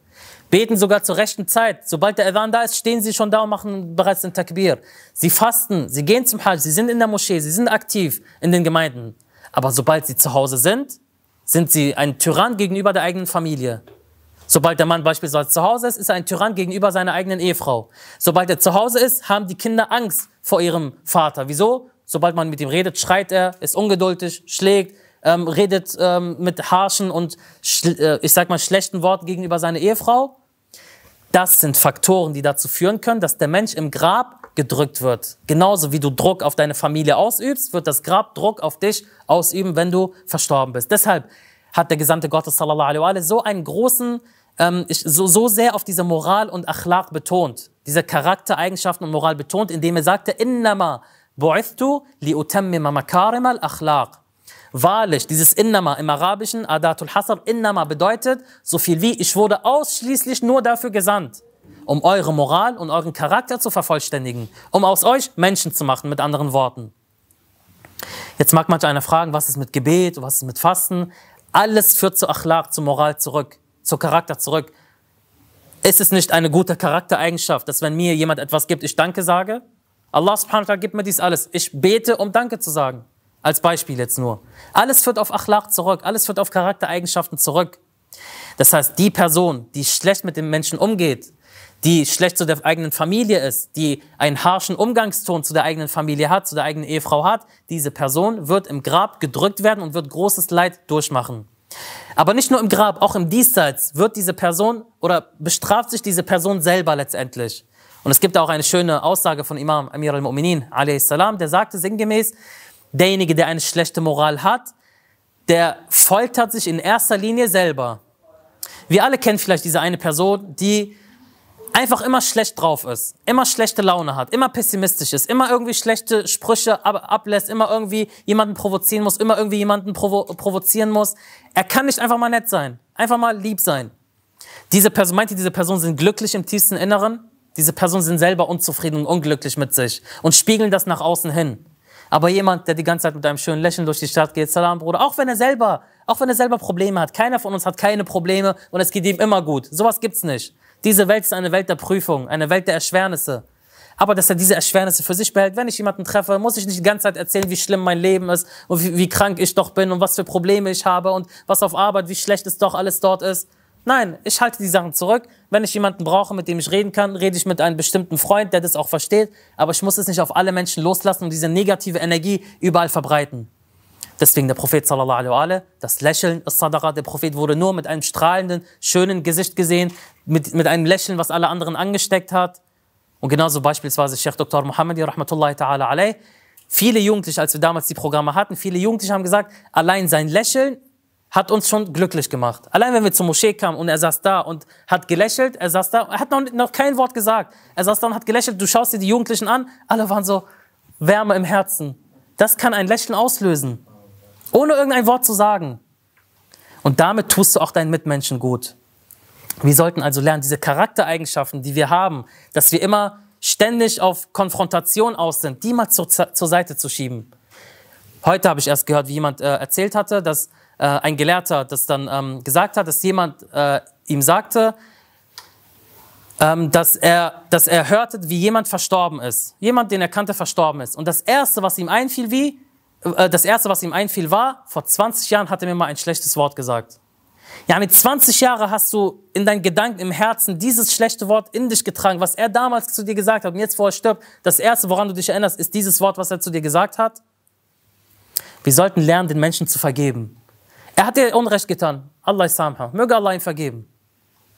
beten sogar zur rechten Zeit. Sobald der Adhan da ist, stehen sie schon da und machen bereits den Takbir. Sie fasten, sie gehen zum Hajj, sie sind in der Moschee, sie sind aktiv in den Gemeinden. Aber sobald sie zu Hause sind, sind sie ein Tyrann gegenüber der eigenen Familie. Sobald der Mann beispielsweise zu Hause ist, ist er ein Tyrann gegenüber seiner eigenen Ehefrau. Sobald er zu Hause ist, haben die Kinder Angst vor ihrem Vater. Wieso? Sobald man mit ihm redet, schreit er, ist ungeduldig, schlägt, ähm, redet ähm, mit harschen und, äh, ich sag mal, schlechten Worten gegenüber seiner Ehefrau. Das sind Faktoren, die dazu führen können, dass der Mensch im Grab gedrückt wird. Genauso wie du Druck auf deine Familie ausübst, wird das Grab Druck auf dich ausüben, wenn du verstorben bist. Deshalb hat der gesamte Gottes sallallahu alaihi wa sallam, so einen großen ähm, ist so, so sehr auf diese Moral und Akhlaq betont, diese Charaktereigenschaften und Moral betont, indem er sagte, innama bu'ithtu utammima makarim al akhlaq Wahrlich, dieses Innama im Arabischen, Adatul Hasr, Innama bedeutet so viel wie, ich wurde ausschließlich nur dafür gesandt, um eure Moral und euren Charakter zu vervollständigen, um aus euch Menschen zu machen, mit anderen Worten. Jetzt mag manch einer fragen, was ist mit Gebet, was ist mit Fasten? Alles führt zu Akhlaq, zu Moral zurück zu Charakter zurück. Ist es nicht eine gute Charaktereigenschaft, dass wenn mir jemand etwas gibt, ich Danke sage? Allah subhanahu wa ta'ala gibt mir dies alles. Ich bete, um Danke zu sagen. Als Beispiel jetzt nur. Alles führt auf Achlaq zurück, alles führt auf Charaktereigenschaften zurück. Das heißt, die Person, die schlecht mit dem Menschen umgeht, die schlecht zu der eigenen Familie ist, die einen harschen Umgangston zu der eigenen Familie hat, zu der eigenen Ehefrau hat, diese Person wird im Grab gedrückt werden und wird großes Leid durchmachen. Aber nicht nur im Grab, auch im Diesseits wird diese Person oder bestraft sich diese Person selber letztendlich. Und es gibt auch eine schöne Aussage von Imam Amir al-Mu'minin, salam, der sagte sinngemäß, derjenige, der eine schlechte Moral hat, der foltert sich in erster Linie selber. Wir alle kennen vielleicht diese eine Person, die einfach immer schlecht drauf ist, immer schlechte Laune hat, immer pessimistisch ist, immer irgendwie schlechte Sprüche ab ablässt, immer irgendwie jemanden provozieren muss, immer irgendwie jemanden provo provozieren muss. Er kann nicht einfach mal nett sein, einfach mal lieb sein. Diese Person, meint ihr, diese Personen sind glücklich im tiefsten Inneren? Diese Personen sind selber unzufrieden und unglücklich mit sich und spiegeln das nach außen hin. Aber jemand, der die ganze Zeit mit einem schönen Lächeln durch die Stadt geht, Salam, Bruder, auch wenn er selber, auch wenn er selber Probleme hat. Keiner von uns hat keine Probleme und es geht ihm immer gut. Sowas gibt's nicht. Diese Welt ist eine Welt der Prüfung, eine Welt der Erschwernisse. Aber dass er diese Erschwernisse für sich behält, wenn ich jemanden treffe, muss ich nicht die ganze Zeit erzählen, wie schlimm mein Leben ist und wie, wie krank ich doch bin und was für Probleme ich habe und was auf Arbeit, wie schlecht es doch alles dort ist. Nein, ich halte die Sachen zurück. Wenn ich jemanden brauche, mit dem ich reden kann, rede ich mit einem bestimmten Freund, der das auch versteht. Aber ich muss es nicht auf alle Menschen loslassen und diese negative Energie überall verbreiten. Deswegen der Prophet sallallahu alaihi das Lächeln ist Sadaqa. Der Prophet wurde nur mit einem strahlenden, schönen Gesicht gesehen, mit, mit einem Lächeln, was alle anderen angesteckt hat. Und genauso beispielsweise Sheikh Dr. Mohammadi rahmatullahi ta'ala alaihi. Viele Jugendliche, als wir damals die Programme hatten, viele Jugendliche haben gesagt, allein sein Lächeln hat uns schon glücklich gemacht. Allein wenn wir zur Moschee kamen und er saß da und hat gelächelt, er saß da, er hat noch, noch kein Wort gesagt. Er saß da und hat gelächelt, du schaust dir die Jugendlichen an, alle waren so Wärme im Herzen. Das kann ein Lächeln auslösen. Ohne irgendein Wort zu sagen. Und damit tust du auch deinen Mitmenschen gut. Wir sollten also lernen, diese Charaktereigenschaften, die wir haben, dass wir immer ständig auf Konfrontation aus sind, die mal zur, zur Seite zu schieben. Heute habe ich erst gehört, wie jemand äh, erzählt hatte, dass äh, ein Gelehrter das dann ähm, gesagt hat, dass jemand äh, ihm sagte, ähm, dass, er, dass er hörte, wie jemand verstorben ist. Jemand, den er kannte, verstorben ist. Und das Erste, was ihm einfiel, wie, äh, das erste, was ihm einfiel, war, vor 20 Jahren hat er mir mal ein schlechtes Wort gesagt. Ja, mit 20 Jahren hast du in deinen Gedanken, im Herzen dieses schlechte Wort in dich getragen, was er damals zu dir gesagt hat. Und jetzt, wo er stirbt, das erste, woran du dich erinnerst, ist dieses Wort, was er zu dir gesagt hat. Wir sollten lernen, den Menschen zu vergeben. Er hat dir Unrecht getan. Allah ist Samha. Möge Allah ihn vergeben.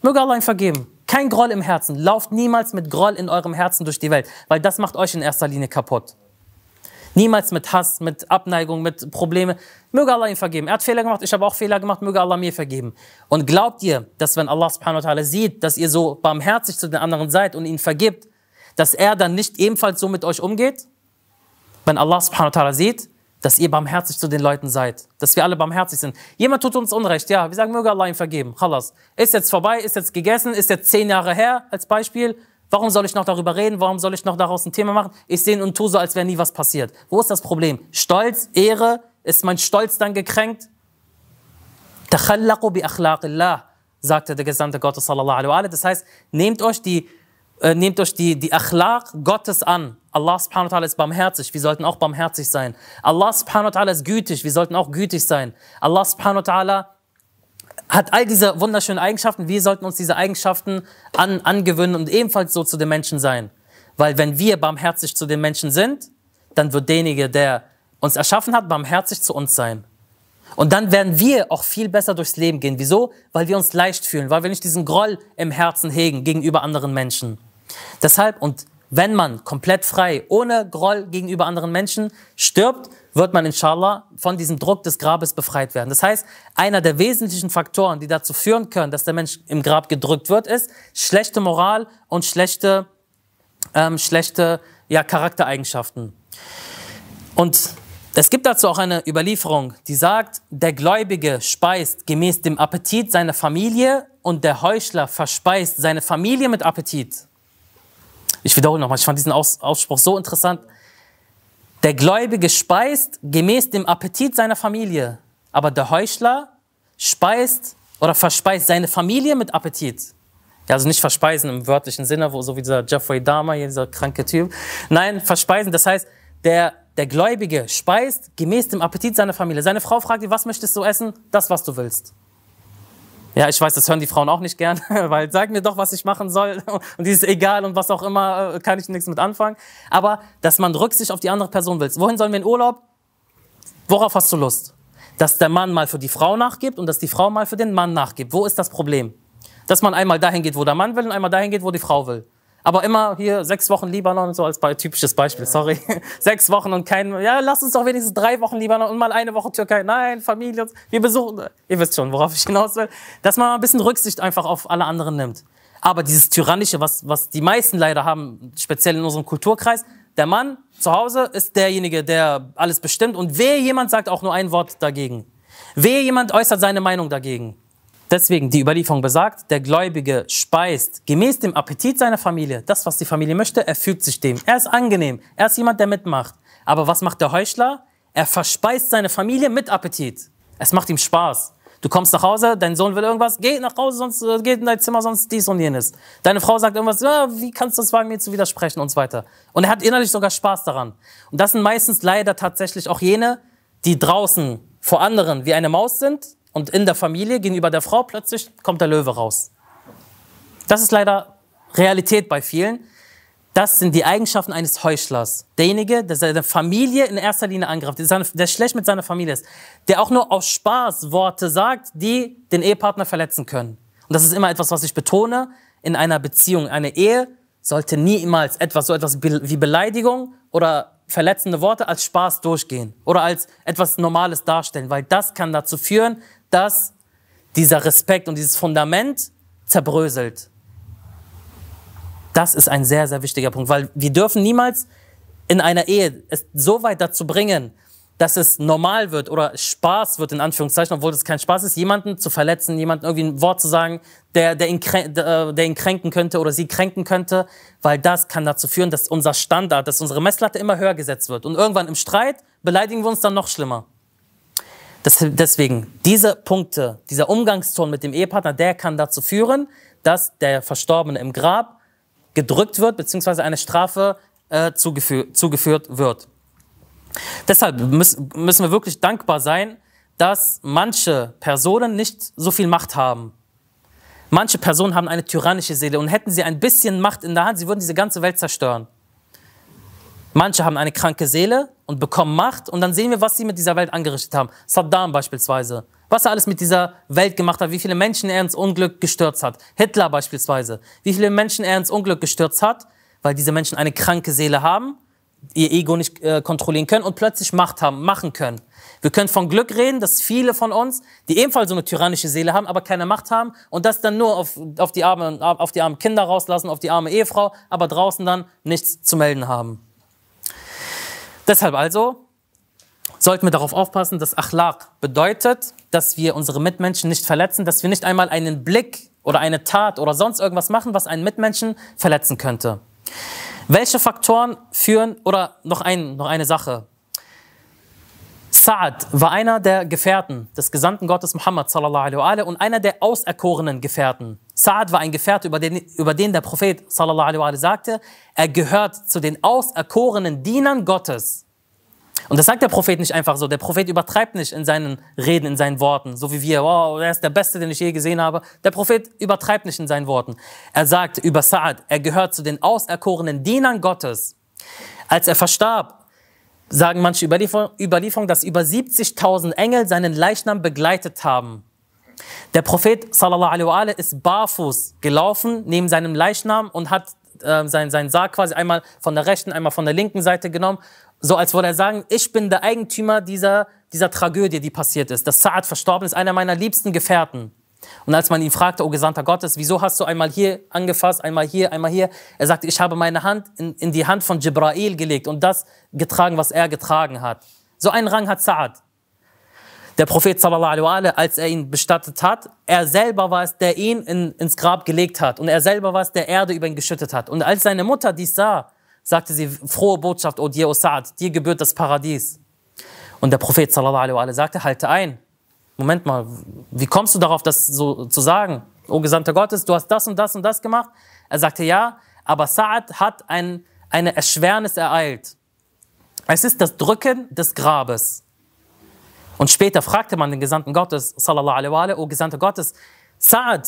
Möge Allah ihn vergeben. Kein Groll im Herzen. Lauft niemals mit Groll in eurem Herzen durch die Welt, weil das macht euch in erster Linie kaputt. Niemals mit Hass, mit Abneigung, mit Probleme. Möge Allah ihm vergeben. Er hat Fehler gemacht, ich habe auch Fehler gemacht, möge Allah mir vergeben. Und glaubt ihr, dass wenn Allah subhanahu wa ta'ala sieht, dass ihr so barmherzig zu den anderen seid und ihn vergibt, dass er dann nicht ebenfalls so mit euch umgeht? Wenn Allah subhanahu wa ta'ala sieht, dass ihr barmherzig zu den Leuten seid, dass wir alle barmherzig sind. Jemand tut uns Unrecht, ja, wir sagen, möge Allah ihm vergeben, khalas. Ist jetzt vorbei, ist jetzt gegessen, ist jetzt zehn Jahre her, als Beispiel, Warum soll ich noch darüber reden? Warum soll ich noch daraus ein Thema machen? Ich sehe und tue so, als wäre nie was passiert. Wo ist das Problem? Stolz, Ehre, ist mein Stolz dann gekränkt? Takhallaqu bi akhlaqillah, sagte der Gesandte Gottes sallallahu alaihi wa Das heißt, nehmt euch die äh, nehmt euch die, die Akhlaq Gottes an. Allah subhanahu wa ta'ala ist barmherzig, wir sollten auch barmherzig sein. Allah subhanahu wa ta'ala ist gütig, wir sollten auch gütig sein. Allah subhanahu wa ta'ala hat all diese wunderschönen Eigenschaften. Wir sollten uns diese Eigenschaften an, angewöhnen und ebenfalls so zu den Menschen sein. Weil wenn wir barmherzig zu den Menschen sind, dann wird derjenige, der uns erschaffen hat, barmherzig zu uns sein. Und dann werden wir auch viel besser durchs Leben gehen. Wieso? Weil wir uns leicht fühlen, weil wir nicht diesen Groll im Herzen hegen gegenüber anderen Menschen. Deshalb, und wenn man komplett frei, ohne Groll gegenüber anderen Menschen stirbt, wird man inshallah von diesem Druck des Grabes befreit werden. Das heißt, einer der wesentlichen Faktoren, die dazu führen können, dass der Mensch im Grab gedrückt wird, ist schlechte Moral und schlechte, ähm, schlechte ja, Charaktereigenschaften. Und es gibt dazu auch eine Überlieferung, die sagt, der Gläubige speist gemäß dem Appetit seiner Familie und der Heuchler verspeist seine Familie mit Appetit. Ich wiederhole nochmal, ich fand diesen Aus Ausspruch so interessant. Der Gläubige speist gemäß dem Appetit seiner Familie, aber der Heuchler speist oder verspeist seine Familie mit Appetit. Ja, also nicht verspeisen im wörtlichen Sinne, wo, so wie dieser Jeffrey Dahmer, hier, dieser kranke Typ. Nein, verspeisen, das heißt, der, der Gläubige speist gemäß dem Appetit seiner Familie. Seine Frau fragt ihn, was möchtest du essen? Das, was du willst. Ja, ich weiß, das hören die Frauen auch nicht gern, weil sag mir doch, was ich machen soll und dieses egal und was auch immer, äh, kann ich nichts mit anfangen. Aber dass man Rücksicht auf die andere Person willst. Wohin sollen wir in Urlaub? Worauf hast du Lust? Dass der Mann mal für die Frau nachgibt und dass die Frau mal für den Mann nachgibt. Wo ist das Problem? Dass man einmal dahin geht, wo der Mann will und einmal dahin geht, wo die Frau will. Aber immer hier sechs Wochen Libanon und so als typisches Beispiel, sorry. sechs Wochen und kein, ja, lass uns doch wenigstens drei Wochen Libanon und mal eine Woche Türkei. Nein, Familie, wir besuchen, ihr wisst schon, worauf ich hinaus will. Dass man ein bisschen Rücksicht einfach auf alle anderen nimmt. Aber dieses Tyrannische, was, was die meisten leider haben, speziell in unserem Kulturkreis, der Mann zu Hause ist derjenige, der alles bestimmt und wer jemand sagt auch nur ein Wort dagegen. Wer jemand äußert seine Meinung dagegen. Deswegen, die Überlieferung besagt, der Gläubige speist gemäß dem Appetit seiner Familie das, was die Familie möchte, er fügt sich dem. Er ist angenehm, er ist jemand, der mitmacht. Aber was macht der Heuchler? Er verspeist seine Familie mit Appetit. Es macht ihm Spaß. Du kommst nach Hause, dein Sohn will irgendwas, geh nach Hause, sonst äh, geh in dein Zimmer, sonst dies und jenes. Deine Frau sagt irgendwas, ja, wie kannst du es wagen, mir zu widersprechen und so weiter. Und er hat innerlich sogar Spaß daran. Und das sind meistens leider tatsächlich auch jene, die draußen vor anderen wie eine Maus sind, und in der Familie gegenüber der Frau plötzlich kommt der Löwe raus. Das ist leider Realität bei vielen. Das sind die Eigenschaften eines Heuchlers. Derjenige, der seine Familie in erster Linie angreift, der schlecht mit seiner Familie ist, der auch nur aus Spaß Worte sagt, die den Ehepartner verletzen können. Und das ist immer etwas, was ich betone. In einer Beziehung, eine Ehe sollte niemals etwas, so etwas wie Beleidigung oder verletzende Worte als Spaß durchgehen oder als etwas Normales darstellen, weil das kann dazu führen, dass dieser Respekt und dieses Fundament zerbröselt. Das ist ein sehr, sehr wichtiger Punkt, weil wir dürfen niemals in einer Ehe es so weit dazu bringen, dass es normal wird oder Spaß wird, in Anführungszeichen, obwohl es kein Spaß ist, jemanden zu verletzen, jemanden irgendwie ein Wort zu sagen, der, der, ihn, äh, der ihn kränken könnte oder sie kränken könnte, weil das kann dazu führen, dass unser Standard, dass unsere Messlatte immer höher gesetzt wird. Und irgendwann im Streit beleidigen wir uns dann noch schlimmer. Das, deswegen, diese Punkte, dieser Umgangston mit dem Ehepartner, der kann dazu führen, dass der Verstorbene im Grab gedrückt wird, beziehungsweise eine Strafe äh, zugeführt, zugeführt wird. Deshalb müssen wir wirklich dankbar sein, dass manche Personen nicht so viel Macht haben. Manche Personen haben eine tyrannische Seele und hätten sie ein bisschen Macht in der Hand, sie würden diese ganze Welt zerstören. Manche haben eine kranke Seele und bekommen Macht und dann sehen wir, was sie mit dieser Welt angerichtet haben. Saddam beispielsweise. Was er alles mit dieser Welt gemacht hat, wie viele Menschen er ins Unglück gestürzt hat. Hitler beispielsweise. Wie viele Menschen er ins Unglück gestürzt hat, weil diese Menschen eine kranke Seele haben, ihr Ego nicht äh, kontrollieren können und plötzlich Macht haben, machen können. Wir können von Glück reden, dass viele von uns, die ebenfalls so eine tyrannische Seele haben, aber keine Macht haben und das dann nur auf, auf, die, armen, auf die armen Kinder rauslassen, auf die arme Ehefrau, aber draußen dann nichts zu melden haben. Deshalb also sollten wir darauf aufpassen, dass Akhlaq bedeutet, dass wir unsere Mitmenschen nicht verletzen, dass wir nicht einmal einen Blick oder eine Tat oder sonst irgendwas machen, was einen Mitmenschen verletzen könnte. Welche Faktoren führen, oder noch, ein, noch eine Sache. Sa'ad war einer der Gefährten des Gesandten Gottes Muhammad sallallahu alaihi und einer der auserkorenen Gefährten. Saad war ein Gefährte, über den, über den der Prophet sallallahu alaihi sagte, er gehört zu den auserkorenen Dienern Gottes. Und das sagt der Prophet nicht einfach so. Der Prophet übertreibt nicht in seinen Reden, in seinen Worten, so wie wir, wow, er ist der Beste, den ich je gesehen habe. Der Prophet übertreibt nicht in seinen Worten. Er sagt über Saad, er gehört zu den auserkorenen Dienern Gottes. Als er verstarb, sagen manche Überlieferungen, dass über 70.000 Engel seinen Leichnam begleitet haben. Der Prophet sallallahu alaihi ist barfuß gelaufen neben seinem Leichnam und hat äh, seinen sein Sarg quasi einmal von der rechten, einmal von der linken Seite genommen, so als würde er sagen, ich bin der Eigentümer dieser, dieser Tragödie, die passiert ist. Dass Sa'ad verstorben ist, einer meiner liebsten Gefährten. Und als man ihn fragte, o Gesandter Gottes, wieso hast du einmal hier angefasst, einmal hier, einmal hier? Er sagte, ich habe meine Hand in, in die Hand von Jibrail gelegt und das getragen, was er getragen hat. So einen Rang hat Sa'ad. Der Prophet sallallahu alaihi als er ihn bestattet hat, er selber war es, der ihn in, ins Grab gelegt hat und er selber war es, der Erde über ihn geschüttet hat. Und als seine Mutter dies sah, sagte sie, frohe Botschaft, o dir, o Saad, dir gebührt das Paradies. Und der Prophet sallallahu alaihi sagte, halte ein. Moment mal, wie kommst du darauf, das so zu sagen? O Gesandter Gottes, du hast das und das und das gemacht. Er sagte, ja, aber Saad hat ein, eine Erschwernis ereilt. Es ist das Drücken des Grabes. Und später fragte man den Gesandten Gottes, sallallahu alaihi wa alaihi, o Gesandter Gottes, Saad,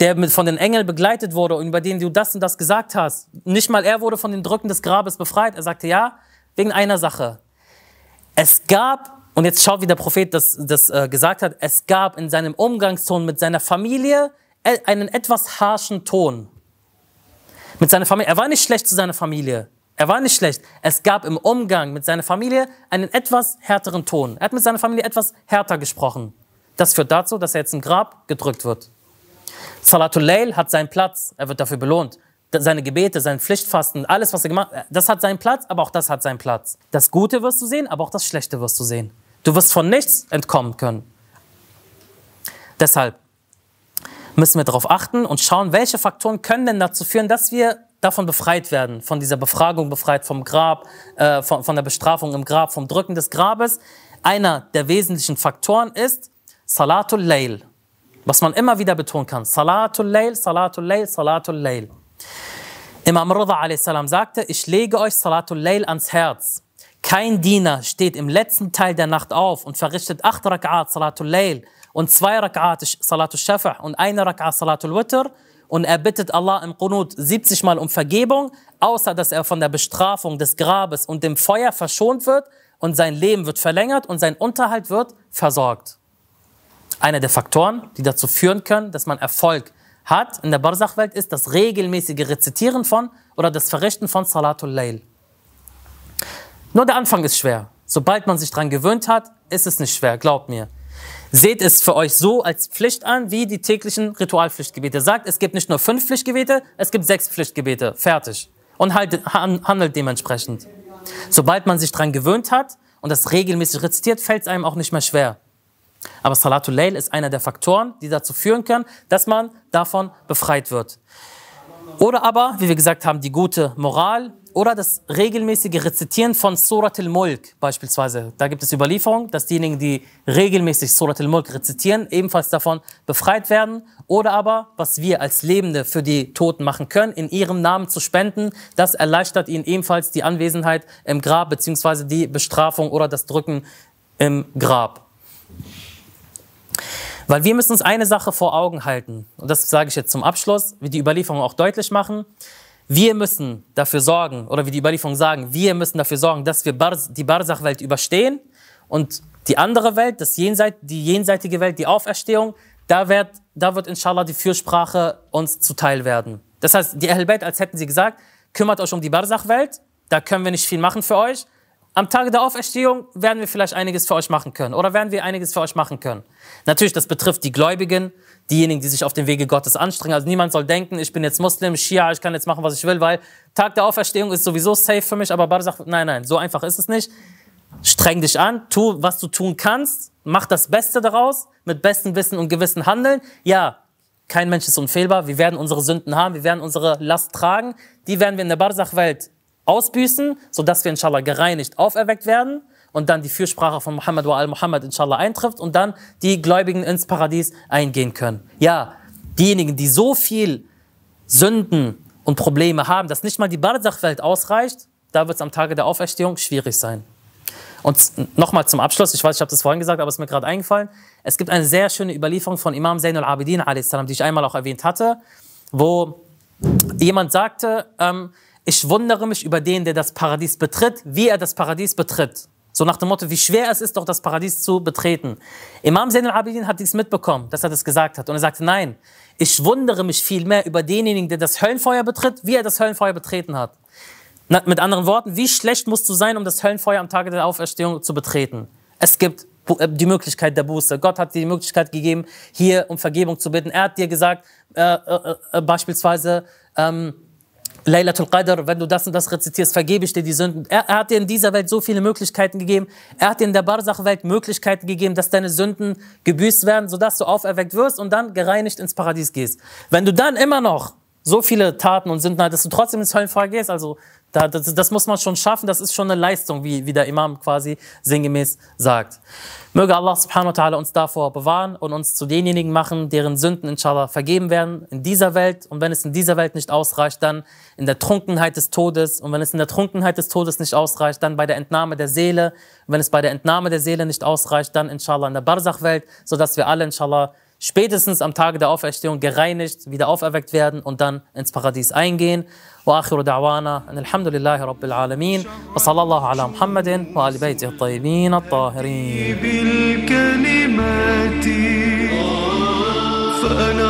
der von den Engeln begleitet wurde und über den du das und das gesagt hast, nicht mal er wurde von den Drücken des Grabes befreit. Er sagte, ja, wegen einer Sache. Es gab, und jetzt schau, wie der Prophet das, das äh, gesagt hat, es gab in seinem Umgangston mit seiner Familie e-, einen etwas harschen Ton. Mit seiner Familie. Er war nicht schlecht zu seiner Familie. Er war nicht schlecht. Es gab im Umgang mit seiner Familie einen etwas härteren Ton. Er hat mit seiner Familie etwas härter gesprochen. Das führt dazu, dass er jetzt im Grab gedrückt wird. Salatul Layl hat seinen Platz. Er wird dafür belohnt. Seine Gebete, sein Pflichtfasten, alles, was er gemacht hat, das hat seinen Platz, aber auch das hat seinen Platz. Das Gute wirst du sehen, aber auch das Schlechte wirst du sehen. Du wirst von nichts entkommen können. Deshalb müssen wir darauf achten und schauen, welche Faktoren können denn dazu führen, dass wir davon befreit werden, von dieser Befragung befreit, vom Grab, äh, von, von der Bestrafung im Grab, vom Drücken des Grabes. Einer der wesentlichen Faktoren ist Salatul Layl, was man immer wieder betonen kann. Salatul Layl, Salatul Layl, Salatul Layl. Imam Rida a.s. sagte, ich lege euch Salatul Layl ans Herz. Kein Diener steht im letzten Teil der Nacht auf und verrichtet acht Rak'at Salatul Layl und zwei Rak'at Salatul Shafah und eine Rak'at Salatul Witr und er bittet Allah im Qunut 70 Mal um Vergebung, außer dass er von der Bestrafung des Grabes und dem Feuer verschont wird und sein Leben wird verlängert und sein Unterhalt wird versorgt. Einer der Faktoren, die dazu führen können, dass man Erfolg hat in der Barsachwelt, ist das regelmäßige Rezitieren von oder das Verrichten von Salatul Layl. Nur der Anfang ist schwer. Sobald man sich dran gewöhnt hat, ist es nicht schwer, glaubt mir. Seht es für euch so als Pflicht an, wie die täglichen Ritualpflichtgebete. Sagt, es gibt nicht nur fünf Pflichtgebete, es gibt sechs Pflichtgebete. Fertig. Und halt, handelt dementsprechend. Sobald man sich daran gewöhnt hat und das regelmäßig rezitiert, fällt es einem auch nicht mehr schwer. Aber Salatul Layl ist einer der Faktoren, die dazu führen können, dass man davon befreit wird. Oder aber, wie wir gesagt haben, die gute Moral, oder das regelmäßige Rezitieren von Surat al-Mulk beispielsweise. Da gibt es Überlieferung, dass diejenigen, die regelmäßig Surat al-Mulk rezitieren, ebenfalls davon befreit werden. Oder aber, was wir als Lebende für die Toten machen können, in ihrem Namen zu spenden, das erleichtert ihnen ebenfalls die Anwesenheit im Grab beziehungsweise die Bestrafung oder das Drücken im Grab. Weil wir müssen uns eine Sache vor Augen halten, und das sage ich jetzt zum Abschluss, wie die Überlieferung auch deutlich machen, wir müssen dafür sorgen, oder wie die Überlieferung sagen, wir müssen dafür sorgen, dass wir die Barzach-Welt überstehen und die andere Welt, das Jenseit, die jenseitige Welt, die Auferstehung, da wird, da wird inshallah die Fürsprache uns zuteil werden. Das heißt, die Ahlbeit, als hätten sie gesagt, kümmert euch um die Barzach-Welt, da können wir nicht viel machen für euch, am Tage der Auferstehung werden wir vielleicht einiges für euch machen können oder werden wir einiges für euch machen können. Natürlich, das betrifft die Gläubigen, diejenigen, die sich auf dem Wege Gottes anstrengen. Also niemand soll denken, ich bin jetzt Muslim, Shia, ich kann jetzt machen, was ich will, weil Tag der Auferstehung ist sowieso safe für mich, aber Barzach, nein, nein, so einfach ist es nicht. Streng dich an, tu, was du tun kannst, mach das Beste daraus, mit bestem Wissen und Gewissen handeln. Ja, kein Mensch ist unfehlbar, wir werden unsere Sünden haben, wir werden unsere Last tragen, die werden wir in der Barzach-Welt ausbüßen, sodass wir inshallah gereinigt auferweckt werden und dann die Fürsprache von Muhammad wa al-Muhammad inshallah eintrifft und dann die Gläubigen ins Paradies eingehen können. Ja, diejenigen, die so viel Sünden und Probleme haben, dass nicht mal die barzach ausreicht, da wird es am Tage der Auferstehung schwierig sein. Und nochmal zum Abschluss, ich weiß, ich habe das vorhin gesagt, aber es ist mir gerade eingefallen. Es gibt eine sehr schöne Überlieferung von Imam Zain al-Abidin, die ich einmal auch erwähnt hatte, wo jemand sagte, ähm, ich wundere mich über den, der das Paradies betritt, wie er das Paradies betritt. So nach dem Motto, wie schwer es ist, doch das Paradies zu betreten. Imam Zain al-Abidin hat dies mitbekommen, dass er das gesagt hat. Und er sagte, nein, ich wundere mich vielmehr über denjenigen, der das Höllenfeuer betritt, wie er das Höllenfeuer betreten hat. Na, mit anderen Worten, wie schlecht musst du sein, um das Höllenfeuer am Tage der Auferstehung zu betreten? Es gibt äh, die Möglichkeit der Buße. Gott hat dir die Möglichkeit gegeben, hier um Vergebung zu bitten. Er hat dir gesagt, äh, äh, äh, beispielsweise, ähm, Laylatul Qadr, wenn du das und das rezitierst, vergebe ich dir die Sünden. Er, er, hat dir in dieser Welt so viele Möglichkeiten gegeben. Er hat dir in der Barsach-Welt Möglichkeiten gegeben, dass deine Sünden gebüßt werden, sodass du auferweckt wirst und dann gereinigt ins Paradies gehst. Wenn du dann immer noch so viele Taten und Sünden hattest, dass du trotzdem ins Höllenfeuer gehst, also da, das, das, muss man schon schaffen, das ist schon eine Leistung, wie, wie der Imam quasi sinngemäß sagt. Möge Allah subhanahu wa ta'ala uns davor bewahren und uns zu denjenigen machen, deren Sünden inshallah vergeben werden in dieser Welt. Und wenn es in dieser Welt nicht ausreicht, dann in der Trunkenheit des Todes. Und wenn es in der Trunkenheit des Todes nicht ausreicht, dann bei der Entnahme der Seele. Und wenn es bei der Entnahme der Seele nicht ausreicht, dann inshallah in der Barzach-Welt, sodass wir alle inshallah spätestens am Tage der Auferstehung gereinigt, wieder auferweckt werden und dann ins Paradies eingehen. وآخر دعوانا أن الحمد لله رب العالمين وصلى الله على محمد وآل بيته الطيبين الطاهرين بالكلمات فأنا